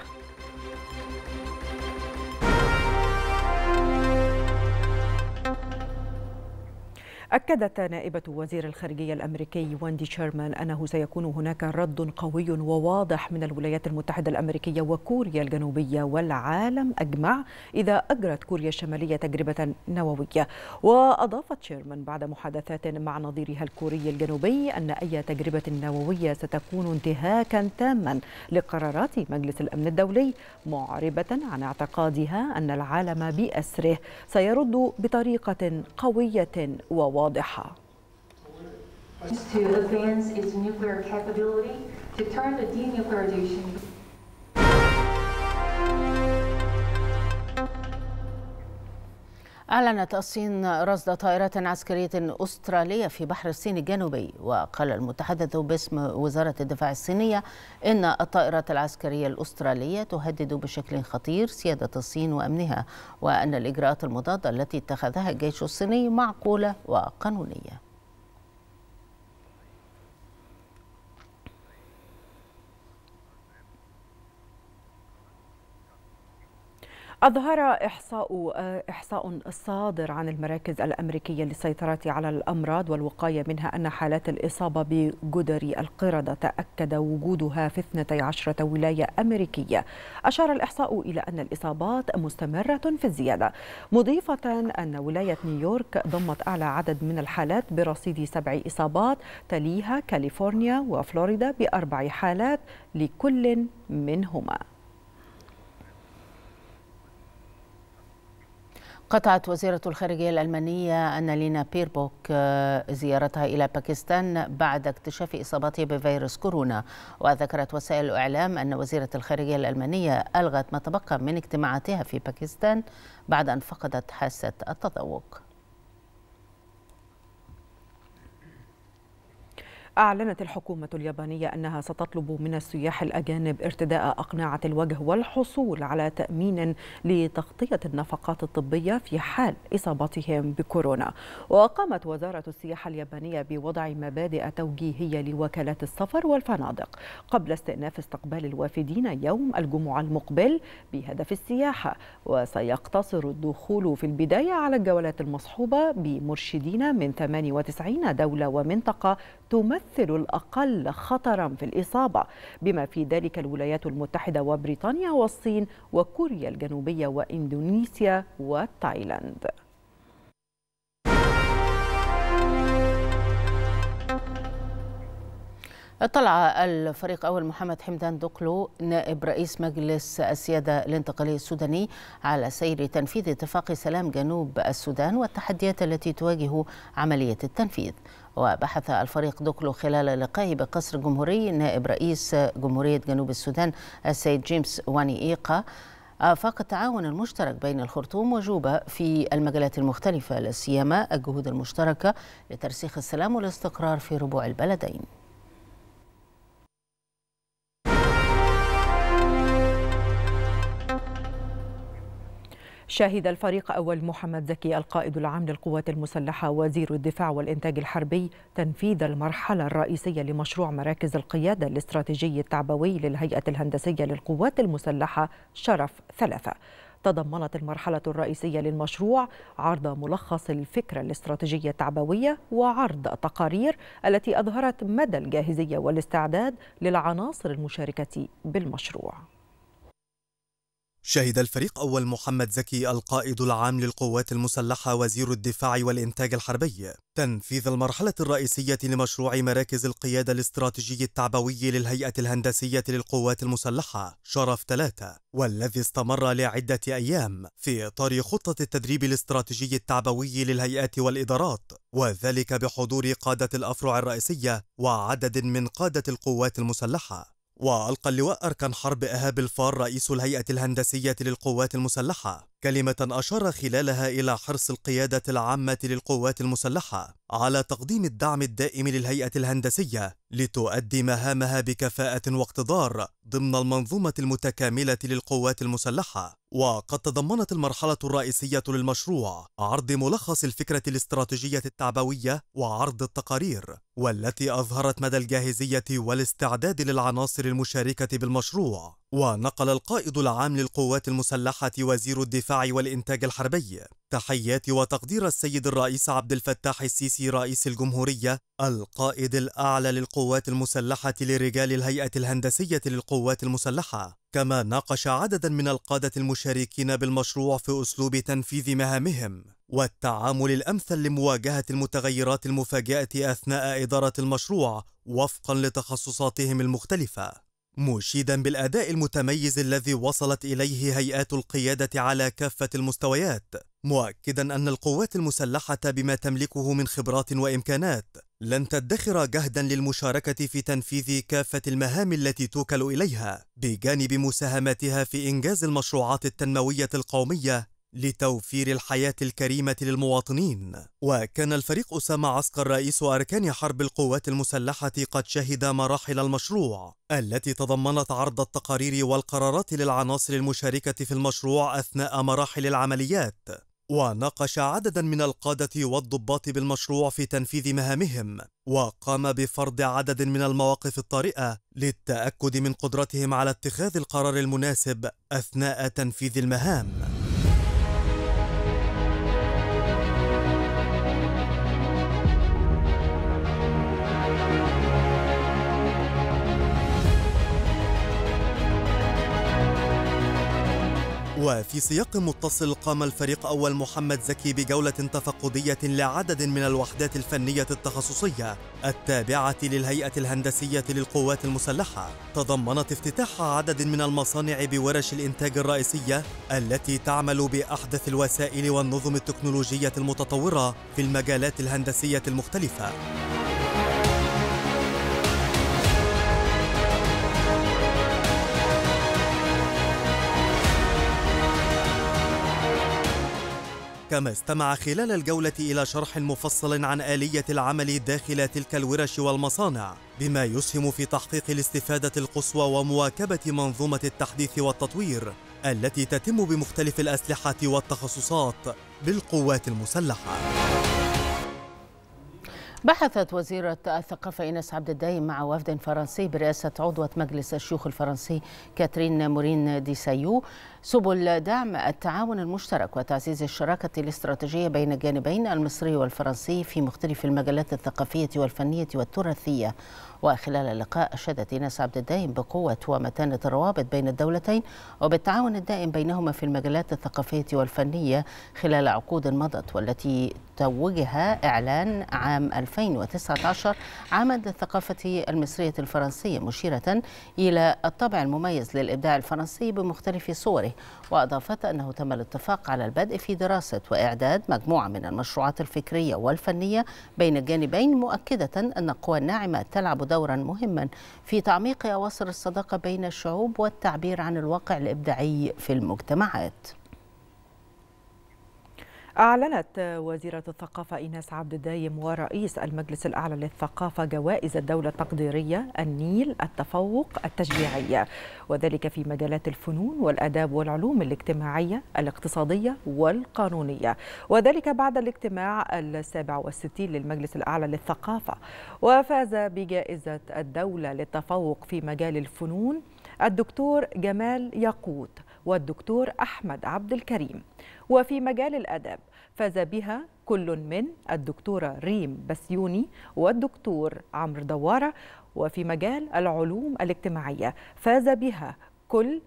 أكدت نائبة وزير الخارجية الأمريكي واندي شيرمان أنه سيكون هناك رد قوي وواضح من الولايات المتحدة الأمريكية وكوريا الجنوبية والعالم أجمع إذا أجرت كوريا الشمالية تجربة نووية وأضافت شيرمان بعد محادثات مع نظيرها الكوري الجنوبي أن أي تجربة نووية ستكون انتهاكا تاما لقرارات مجلس الأمن الدولي معربة عن اعتقادها أن العالم بأسره سيرد بطريقة قوية وواضحة To advance its nuclear capability to turn the denuclearization. أعلنت الصين رصد طائرات عسكرية أسترالية في بحر الصين الجنوبي وقال المتحدث باسم وزارة الدفاع الصينية إن الطائرات العسكرية الأسترالية تهدد بشكل خطير سيادة الصين وأمنها وأن الإجراءات المضادة التي اتخذها الجيش الصيني معقولة وقانونية أظهر إحصاء إحصاء صادر عن المراكز الأمريكية للسيطرة على الأمراض والوقاية منها أن حالات الإصابة بجدر القردة تأكد وجودها في 12 ولاية أمريكية أشار الإحصاء إلى أن الإصابات مستمرة في الزيادة مضيفة أن ولاية نيويورك ضمت أعلى عدد من الحالات برصيد سبع إصابات تليها كاليفورنيا وفلوريدا بأربع حالات لكل منهما قطعت وزيرة الخارجية الألمانية أنالينا بيربوك آه، زيارتها إلى باكستان بعد اكتشاف إصابتها بفيروس كورونا وذكرت وسائل الإعلام أن وزيرة الخارجية الألمانية ألغت ما تبقى من اجتماعاتها في باكستان بعد أن فقدت حاسة التذوق أعلنت الحكومة اليابانية أنها ستطلب من السياح الأجانب ارتداء أقنعة الوجه والحصول على تأمين لتغطية النفقات الطبية في حال إصابتهم بكورونا وقامت وزارة السياحة اليابانية بوضع مبادئ توجيهية لوكالات السفر والفنادق قبل استئناف استقبال الوافدين يوم الجمعة المقبل بهدف السياحة وسيقتصر الدخول في البداية على الجولات المصحوبة بمرشدين من 98 دولة ومنطقة تمثل تمثل الأقل خطرا في الإصابة بما في ذلك الولايات المتحدة وبريطانيا والصين وكوريا الجنوبية وإندونيسيا وتايلاند اطلع الفريق أول محمد حمدان دوكلو نائب رئيس مجلس السيادة الانتقالي السوداني على سير تنفيذ اتفاق سلام جنوب السودان والتحديات التي تواجه عملية التنفيذ وبحث الفريق دوكلو خلال لقائه بقصر جمهوري نائب رئيس جمهورية جنوب السودان السيد جيمس واني إيقا آفاق التعاون المشترك بين الخرطوم وجوبة في المجالات المختلفة لا سيما الجهود المشتركة لترسيخ السلام والاستقرار في ربوع البلدين شهد الفريق أول محمد زكي القائد العام للقوات المسلحة وزير الدفاع والإنتاج الحربي تنفيذ المرحلة الرئيسية لمشروع مراكز القيادة الاستراتيجي التعبوي للهيئة الهندسية للقوات المسلحة شرف ثلاثة تضمنت المرحلة الرئيسية للمشروع عرض ملخص الفكرة الاستراتيجية التعبوية وعرض تقارير التي أظهرت مدى الجاهزية والاستعداد للعناصر المشاركة بالمشروع شهد الفريق أول محمد زكي القائد العام للقوات المسلحة وزير الدفاع والإنتاج الحربي تنفيذ المرحلة الرئيسية لمشروع مراكز القيادة الاستراتيجي التعبوي للهيئة الهندسية للقوات المسلحة شرف ثلاثة والذي استمر لعدة أيام في إطار خطة التدريب الاستراتيجي التعبوي للهيئات والإدارات وذلك بحضور قادة الأفرع الرئيسية وعدد من قادة القوات المسلحة وألقى اللواء أركان حرب إيهاب الفار رئيس الهيئة الهندسية للقوات المسلحة كلمة أشار خلالها إلى حرص القيادة العامة للقوات المسلحة على تقديم الدعم الدائم للهيئة الهندسية لتؤدي مهامها بكفاءة واقتدار ضمن المنظومة المتكاملة للقوات المسلحة وقد تضمنت المرحلة الرئيسية للمشروع عرض ملخص الفكرة الاستراتيجية التعبوية وعرض التقارير والتي أظهرت مدى الجاهزية والاستعداد للعناصر المشاركة بالمشروع ونقل القائد العام للقوات المسلحة وزير الدفاع والإنتاج الحربي التحيات وتقدير السيد الرئيس عبد الفتاح السيسي رئيس الجمهورية القائد الأعلى للقوات المسلحة لرجال الهيئة الهندسية للقوات المسلحة كما ناقش عددا من القادة المشاركين بالمشروع في أسلوب تنفيذ مهامهم والتعامل الأمثل لمواجهة المتغيرات المفاجئة أثناء إدارة المشروع وفقا لتخصصاتهم المختلفة مشيدا بالاداء المتميز الذي وصلت اليه هيئات القياده على كافه المستويات مؤكدا ان القوات المسلحه بما تملكه من خبرات وامكانات لن تدخر جهدا للمشاركه في تنفيذ كافه المهام التي توكل اليها بجانب مساهماتها في انجاز المشروعات التنمويه القوميه لتوفير الحياة الكريمة للمواطنين وكان الفريق أسامة عسكر رئيس أركان حرب القوات المسلحة قد شهد مراحل المشروع التي تضمنت عرض التقارير والقرارات للعناصر المشاركة في المشروع أثناء مراحل العمليات وناقش عددا من القادة والضباط بالمشروع في تنفيذ مهامهم وقام بفرض عدد من المواقف الطارئة للتأكد من قدرتهم على اتخاذ القرار المناسب أثناء تنفيذ المهام وفي سياق متصل قام الفريق أول محمد زكي بجولة تفقدية لعدد من الوحدات الفنية التخصصية التابعة للهيئة الهندسية للقوات المسلحة تضمنت افتتاح عدد من المصانع بورش الإنتاج الرئيسية التي تعمل بأحدث الوسائل والنظم التكنولوجية المتطورة في المجالات الهندسية المختلفة كما استمع خلال الجولة إلى شرح مفصل عن آلية العمل داخل تلك الورش والمصانع بما يسهم في تحقيق الاستفادة القصوى ومواكبة منظومة التحديث والتطوير التي تتم بمختلف الأسلحة والتخصصات بالقوات المسلحة بحثت وزيرة الثقافة إنس عبد الدايم مع وفد فرنسي برئاسة عضوة مجلس الشيوخ الفرنسي كاترين مورين دي سايو سبل دعم التعاون المشترك وتعزيز الشراكة الاستراتيجية بين الجانبين المصري والفرنسي في مختلف المجالات الثقافية والفنية والتراثية وخلال اللقاء أشادت إيناس عبد الدايم بقوة ومتانة الروابط بين الدولتين وبالتعاون الدائم بينهما في المجالات الثقافية والفنية خلال عقود مضت والتي توجها إعلان عام 2019 عاما للثقافة المصرية الفرنسية مشيرة إلى الطابع المميز للإبداع الفرنسي بمختلف صوره وأضافت أنه تم الاتفاق على البدء في دراسة وإعداد مجموعة من المشروعات الفكرية والفنية بين الجانبين مؤكدة أن القوى الناعمة تلعب دورا مهما في تعميق أواصر الصداقة بين الشعوب والتعبير عن الواقع الإبداعي في المجتمعات أعلنت وزيرة الثقافة إيناس عبد الدايم ورئيس المجلس الأعلى للثقافة جوائز الدولة التقديرية النيل التفوق التشجيعية وذلك في مجالات الفنون والأداب والعلوم الاجتماعية الاقتصادية والقانونية وذلك بعد الاجتماع السابع والستين للمجلس الأعلى للثقافة وفاز بجائزة الدولة للتفوق في مجال الفنون الدكتور جمال ياقوت والدكتور أحمد عبد الكريم وفي مجال الاداب فاز بها كل من الدكتورة ريم بسيوني والدكتور عمرو دوارة وفي مجال العلوم الاجتماعية فاز بها كل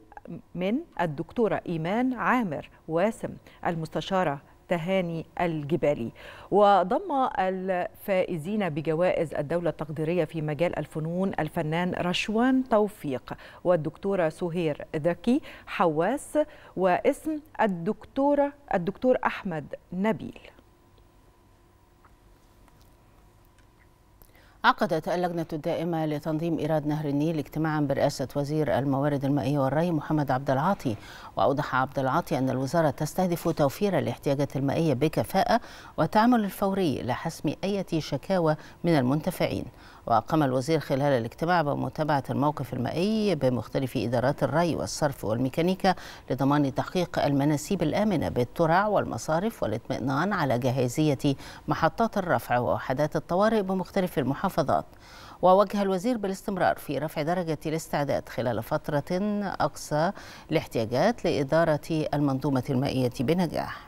من الدكتورة إيمان عامر واسم المستشارة تهاني الجبالي وضم الفائزين بجوائز الدولة التقديرية في مجال الفنون الفنان رشوان توفيق والدكتورة سهير ذكي حواس واسم الدكتورة الدكتور أحمد نبيل عقدت اللجنة الدائمة لتنظيم إيراد نهر النيل اجتماعا برئاسة وزير الموارد المائية والري محمد عبد العاطي وأوضح عبد العاطي أن الوزارة تستهدف توفير الاحتياجات المائية بكفاءة والتعامل الفوري لحسم أي شكاوى من المنتفعين وقام الوزير خلال الاجتماع بمتابعة الموقف المائي بمختلف إدارات الري والصرف والميكانيكا لضمان تحقيق المناسيب الآمنة بالترع والمصارف والاطمئنان على جاهزية محطات الرفع ووحدات الطوارئ بمختلف المحافظات ووجه الوزير بالاستمرار في رفع درجة الاستعداد خلال فترة أقصى لاحتياجات لإدارة المنظومة المائية بنجاح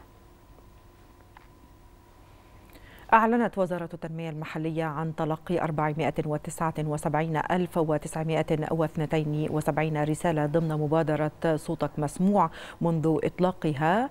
أعلنت وزارة التنمية المحلية عن تلقي 479972 رسالة ضمن مبادرة صوتك مسموع منذ إطلاقها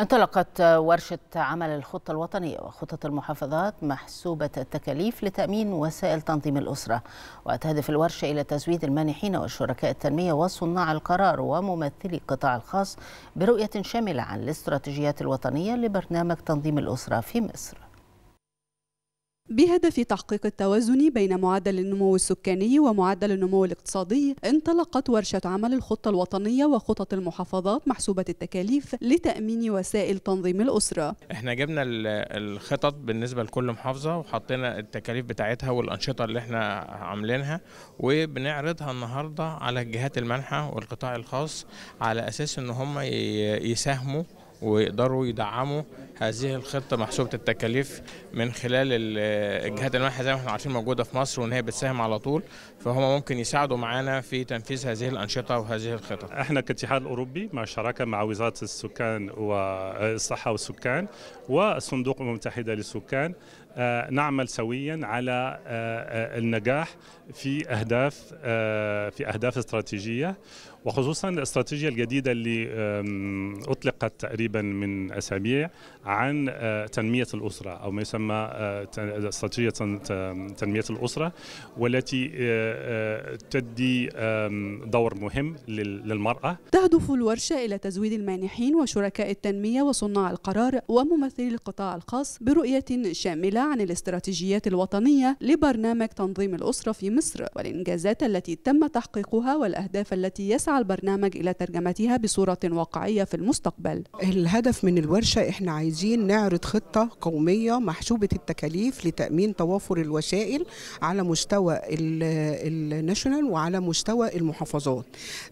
انطلقت ورشة عمل الخطة الوطنية وخطة المحافظات محسوبة التكاليف لتأمين وسائل تنظيم الأسرة وتهدف الورشة إلى تزويد المانحين والشركاء التنمية وصناع القرار وممثلي القطاع الخاص برؤية شاملة عن الاستراتيجيات الوطنية لبرنامج تنظيم الأسرة في مصر بهدف تحقيق التوازن بين معدل النمو السكاني ومعدل النمو الاقتصادي انطلقت ورشة عمل الخطة الوطنية وخطط المحافظات محسوبة التكاليف لتأمين وسائل تنظيم الأسرة احنا جبنا الخطط بالنسبة لكل محافظة وحطينا التكاليف بتاعتها والأنشطة اللي احنا عاملينها وبنعرضها النهاردة على الجهات المنحة والقطاع الخاص على أساس ان هم يساهموا ويقدروا يدعموا هذه الخطه محسوبه التكاليف من خلال الجهات المانحه زي ما احنا عارفين موجوده في مصر وان هي بتساهم على طول فهم ممكن يساعدوا معانا في تنفيذ هذه الانشطه وهذه الخطط. احنا كاتحاد الاوروبي مع شراكه مع وزاره السكان والصحه والسكان والصندوق المتحده للسكان آه، نعمل سويا على آه، آه، النجاح في اهداف في اهداف استراتيجيه وخصوصا الاستراتيجيه الجديده اللي اطلقت تقريبا من اسابيع عن آه، تنمية الأسرة أو ما يسمى آه، استراتيجية تنمية الأسرة والتي آه، تدي دور مهم للمرأة تهدف الورشة إلى تزويد المانحين وشركاء التنمية وصناع القرار وممثلي القطاع الخاص برؤية شاملة عن الاستراتيجيات الوطنية لبرنامج تنظيم الأسرة في مصر والإنجازات التي تم تحقيقها والأهداف التي يسعى البرنامج إلى ترجمتها بصورة واقعية في المستقبل الهدف من الورشة إحنا عايزين عايزين نعرض خطة قومية محسوبة التكاليف لتأمين توافر الوسائل على مستوى الناشونال وعلى مستوى المحافظات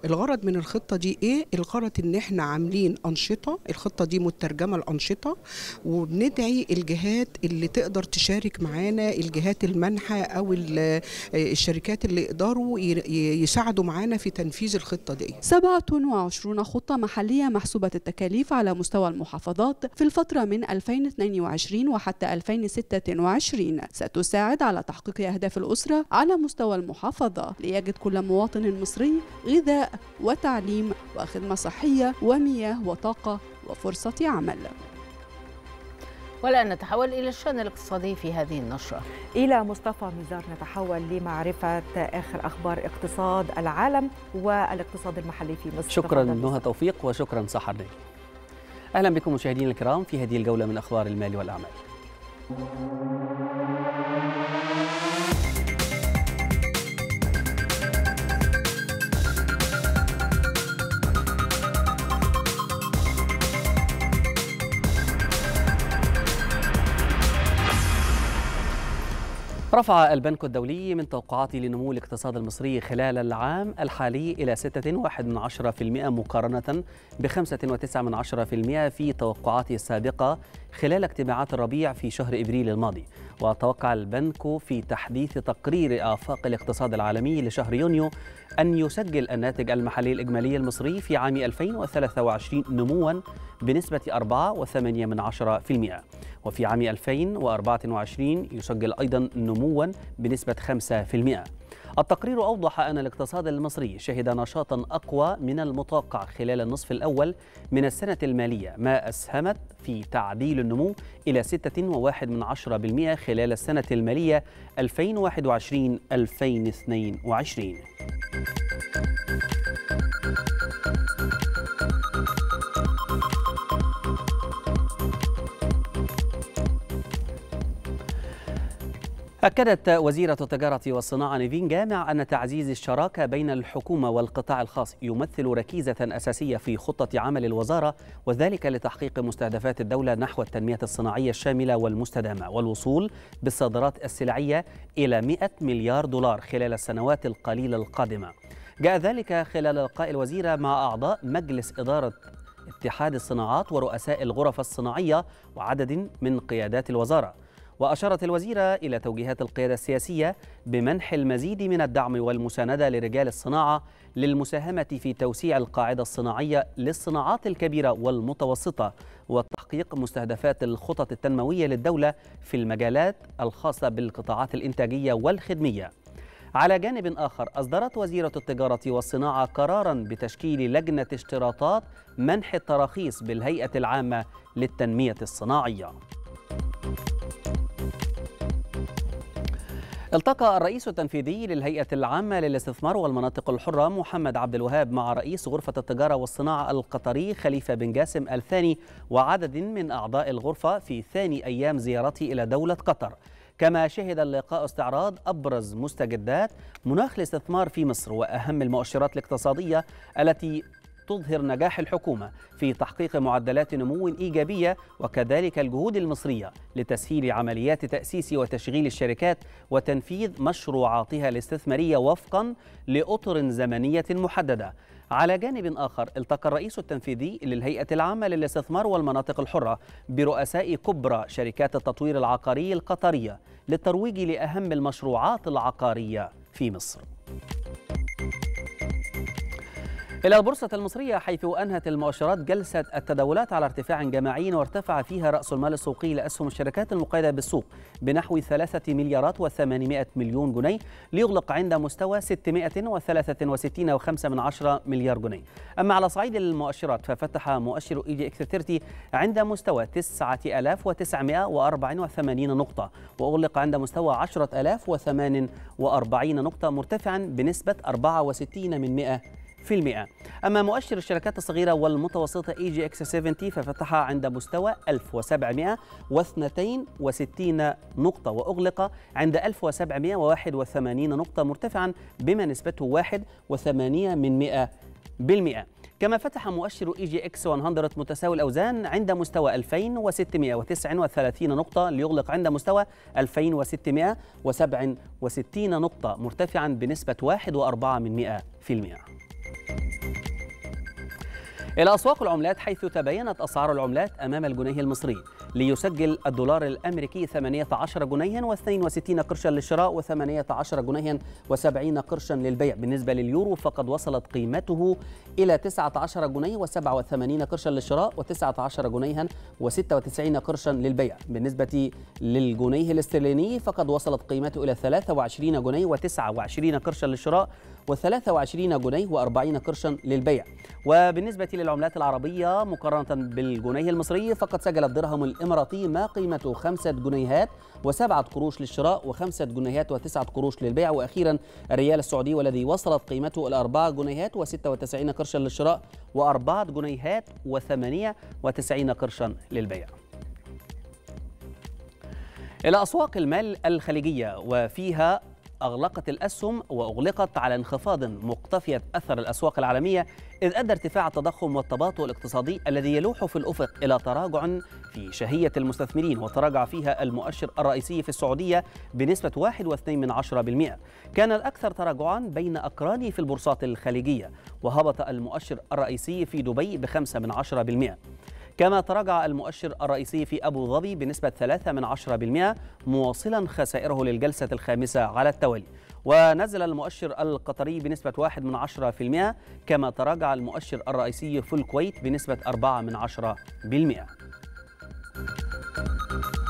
الغرض من الخطة دي ايه؟ الغرض ان احنا عاملين أنشطة الخطة دي مترجمة الأنشطة وبندعي الجهات اللي تقدر تشارك معانا الجهات المنحة أو الشركات اللي يقدروا يساعدوا معانا في تنفيذ الخطة دي 27 خطة محلية محسوبة التكاليف على مستوى المحافظات في الفترة الفترة من 2022 وحتى 2026 ستساعد على تحقيق أهداف الأسرة على مستوى المحافظة ليجد كل مواطن مصري غذاء وتعليم وخدمة صحية ومياه وطاقة وفرصة عمل والآن نتحول إلى الشأن الاقتصادي في هذه النشرة إلى مصطفى مزار نتحول لمعرفة آخر أخبار اقتصاد العالم والاقتصاد المحلي في مصر شكرا نهى توفيق وشكرا سحر نيل أهلا بكم مشاهدينا الكرام في هذه الجولة من أخبار المال والأعمال رفع البنك الدولي من توقعاته لنمو الاقتصاد المصري خلال العام الحالي إلى 6.1% مقارنة ب 5.9% في توقعاته السابقة خلال اجتماعات الربيع في شهر إبريل الماضي وتوقع البنك في تحديث تقرير آفاق الاقتصاد العالمي لشهر يونيو أن يسجل الناتج المحلي الإجمالي المصري في عام 2023 نمواً بنسبة 4.8% وفي عام 2024 يسجل أيضا نمواً بنسبة 5% التقرير أوضح أن الاقتصاد المصري شهد نشاطا أقوى من المتوقع خلال النصف الأول من السنة المالية ما أسهمت في تعديل النمو إلى 6.1% خلال السنة المالية 2021-2022 أكدت وزيرة التجارة والصناعة نيفين جامع أن تعزيز الشراكة بين الحكومة والقطاع الخاص يمثل ركيزة أساسية في خطة عمل الوزارة وذلك لتحقيق مستهدفات الدولة نحو التنمية الصناعية الشاملة والمستدامة والوصول بالصادرات السلعية إلى 100 مليار دولار خلال السنوات القليلة القادمة جاء ذلك خلال لقاء الوزيرة مع أعضاء مجلس إدارة اتحاد الصناعات ورؤساء الغرف الصناعية وعدد من قيادات الوزارة وأشارت الوزيرة إلى توجيهات القيادة السياسية بمنح المزيد من الدعم والمساندة لرجال الصناعة للمساهمة في توسيع القاعدة الصناعية للصناعات الكبيرة والمتوسطة وتحقيق مستهدفات الخطط التنموية للدولة في المجالات الخاصة بالقطاعات الإنتاجية والخدمية على جانب آخر أصدرت وزيرة التجارة والصناعة قرارا بتشكيل لجنة اشتراطات منح التراخيص بالهيئة العامة للتنمية الصناعية التقى الرئيس التنفيذي للهيئة العامة للاستثمار والمناطق الحرة محمد عبد الوهاب مع رئيس غرفة التجارة والصناعة القطري خليفة بن جاسم الثاني وعدد من أعضاء الغرفة في ثاني أيام زيارته إلى دولة قطر كما شهد اللقاء استعراض أبرز مستجدات مناخ الاستثمار في مصر وأهم المؤشرات الاقتصادية التي تظهر نجاح الحكومة في تحقيق معدلات نمو إيجابية وكذلك الجهود المصرية لتسهيل عمليات تأسيس وتشغيل الشركات وتنفيذ مشروعاتها الاستثمارية وفقا لأطر زمنية محددة على جانب آخر التقى الرئيس التنفيذي للهيئة العامة للاستثمار والمناطق الحرة برؤساء كبرى شركات التطوير العقاري القطرية للترويج لأهم المشروعات العقارية في مصر إلى البورصة المصرية حيث أنهت المؤشرات جلسة التداولات على ارتفاع جماعي وارتفع فيها رأس المال السوقي لأسهم الشركات المقيدة بالسوق بنحو 3 مليارات و800 مليون جنيه ليغلق عند مستوى 663.5 مليار جنيه أما على صعيد المؤشرات ففتح مؤشر إي جي إكس 30 عند مستوى 9984 نقطة وأغلق عند مستوى 10048 نقطة مرتفعا بنسبة 64 من 100 أما مؤشر الشركات الصغيرة والمتوسطة اي جي اكس 70 ففتح عند مستوى 1762 نقطة وأغلق عند 1781 نقطة مرتفعا بما نسبته 1.8 من 100 بالمئة كما فتح مؤشر اي جي اكس 100 متساوي الاوزان عند مستوى 2639 نقطه ليغلق عند مستوى 2667 نقطه مرتفعا بنسبه 1.4% إلى أسواق العملات حيث تباينت أسعار العملات أمام الجنيه المصري ليسجل الدولار الأمريكي 18 جنيها و62 قرشا للشراء و18 جنيها و70 قرشا للبيع بالنسبة لليورو فقد وصلت قيمته إلى 19 جنيه و87 قرشا للشراء و19 جنيها و96 قرشا للبيع بالنسبة للجنيه الاسترليني فقد وصلت قيمته إلى 23 جنيه و29 قرشا للشراء و23 جنيه و40 قرشا للبيع وبالنسبة للعملات العربية مقارنة بالجنيه المصري فقد سجل الدرهم الإماراتي ما قيمته 5 جنيهات وسبعة قروش للشراء وخمسة جنيهات وتسعة قروش للبيع وأخيرا الريال السعودي والذي وصلت قيمته الأربعة جنيهات وستة وتسعين قرشا للشراء وأربعة جنيهات وثمانية وتسعين قرشا للبيع إلى أسواق المال الخليجية وفيها أغلقت الأسهم وأغلقت على انخفاض مقتفية أثر الأسواق العالمية إذ أدى ارتفاع التضخم والتباطؤ الاقتصادي الذي يلوح في الأفق إلى تراجع في شهية المستثمرين وتراجع فيها المؤشر الرئيسي في السعودية بنسبة 1.2% كان الأكثر تراجعا بين أقرانه في البورصات الخليجية وهبط المؤشر الرئيسي في دبي ب 5% كما تراجع المؤشر الرئيسي في أبو ظبي بنسبة 3 من مواصلا خسائره للجلسة الخامسة على التوالي ونزل المؤشر القطري بنسبة 1 من كما تراجع المؤشر الرئيسي في الكويت بنسبة 4 Thank you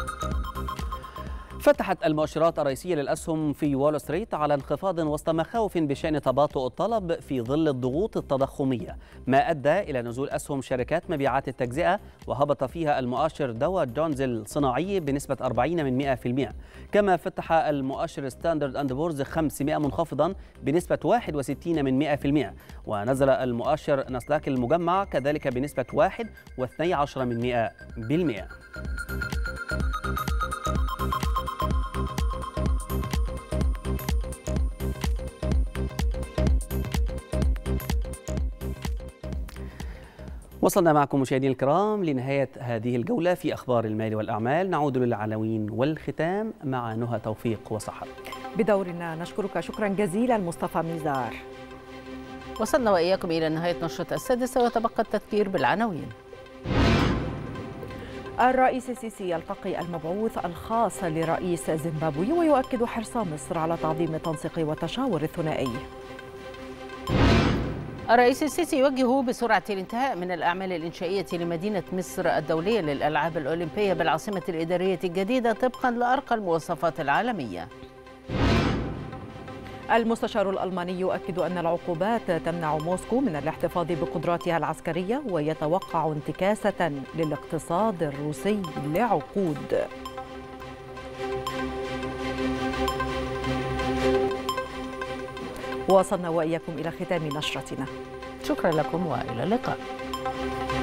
فتحت المؤشرات الرئيسية للأسهم في وول ستريت على انخفاض وسط مخاوف بشأن تباطؤ الطلب في ظل الضغوط التضخمية ما أدى إلى نزول أسهم شركات مبيعات التجزئة وهبط فيها المؤشر دوا جونز الصناعي بنسبة 40 من 100% كما فتح المؤشر ستاندرد أند بورز 500 منخفضا بنسبة 61 من 100% ونزل المؤشر نسداك المجمع كذلك بنسبة 1 و12 من 100% وصلنا معكم مشاهدينا الكرام لنهاية هذه الجولة في أخبار المال والأعمال نعود للعناوين والختام مع نهى توفيق وصحر بدورنا نشكرك شكرا جزيلا مصطفى ميزار وصلنا وإياكم إلى نهاية نشرة السادسة وتبقى التذكير بالعناوين الرئيس السيسي يلتقي المبعوث الخاص لرئيس زيمبابوي ويؤكد حرص مصر على تعظيم التنسيق والتشاور الثنائي الرئيس السيسي يوجه بسرعة الانتهاء من الأعمال الإنشائية لمدينة مصر الدولية للألعاب الأولمبية بالعاصمة الإدارية الجديدة طبقا لأرقى المواصفات العالمية المستشار الألماني يؤكد أن العقوبات تمنع موسكو من الاحتفاظ بقدراتها العسكرية ويتوقع انتكاسة للاقتصاد الروسي لعقود وصلنا وإياكم إلى ختام نشرتنا شكرا لكم وإلى اللقاء